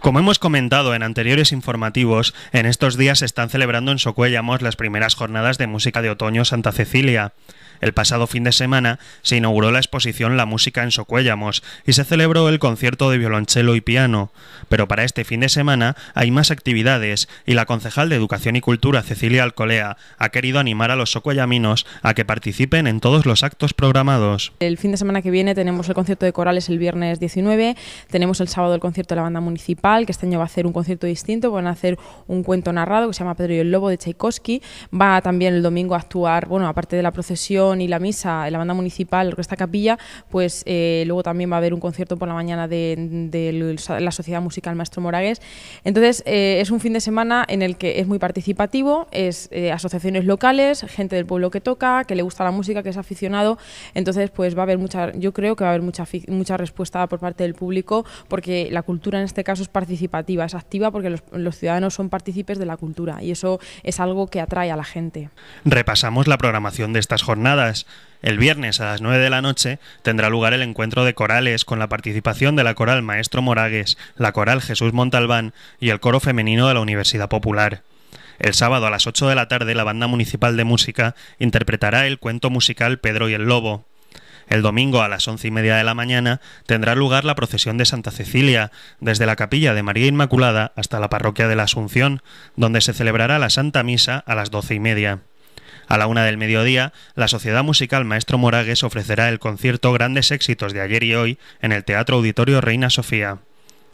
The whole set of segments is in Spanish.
Como hemos comentado en anteriores informativos, en estos días se están celebrando en Socuéllamos las primeras jornadas de música de otoño Santa Cecilia. El pasado fin de semana se inauguró la exposición La Música en Socuéllamos y se celebró el concierto de violonchelo y piano. Pero para este fin de semana hay más actividades y la concejal de Educación y Cultura Cecilia Alcolea ha querido animar a los socuellaminos a que participen en todos los actos programados. El fin de semana que viene tenemos el concierto de corales el viernes 19, tenemos el sábado el concierto de la banda municipal, que este año va a hacer un concierto distinto, van a hacer un cuento narrado que se llama Pedro y el Lobo de Tchaikovsky, va también el domingo a actuar, bueno, aparte de la procesión, y la misa en la banda municipal, esta capilla, pues eh, luego también va a haber un concierto por la mañana de, la Sociedad Musical Maestro Moragues Entonces, eh, es un fin de semana en el que es muy participativo, es eh, asociaciones locales, gente del pueblo que toca, que le gusta la música, que es aficionado. Entonces, pues va a haber mucha, yo creo que va a haber mucha, mucha respuesta por parte del público, porque la cultura en este caso es participativa, es activa, porque los ciudadanos son partícipes de la cultura y eso es algo que atrae a la gente. Repasamos la programación de estas jornadas el viernes a las 9 de la noche tendrá lugar el encuentro de corales con la participación de la coral Maestro Moragues, la coral Jesús Montalbán y el coro femenino de la Universidad Popular. El sábado a las 8 de la tarde la Banda Municipal de Música interpretará el cuento musical Pedro y el Lobo. El domingo a las once y media de la mañana tendrá lugar la procesión de Santa Cecilia, desde la capilla de María Inmaculada hasta la parroquia de la Asunción, donde se celebrará la Santa Misa a las doce y media. A la una del mediodía, la Sociedad Musical Maestro Moragues ofrecerá el concierto Grandes Éxitos de ayer y hoy en el Teatro Auditorio Reina Sofía.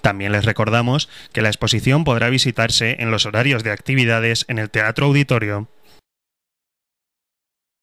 También les recordamos que la exposición podrá visitarse en los horarios de actividades en el Teatro Auditorio.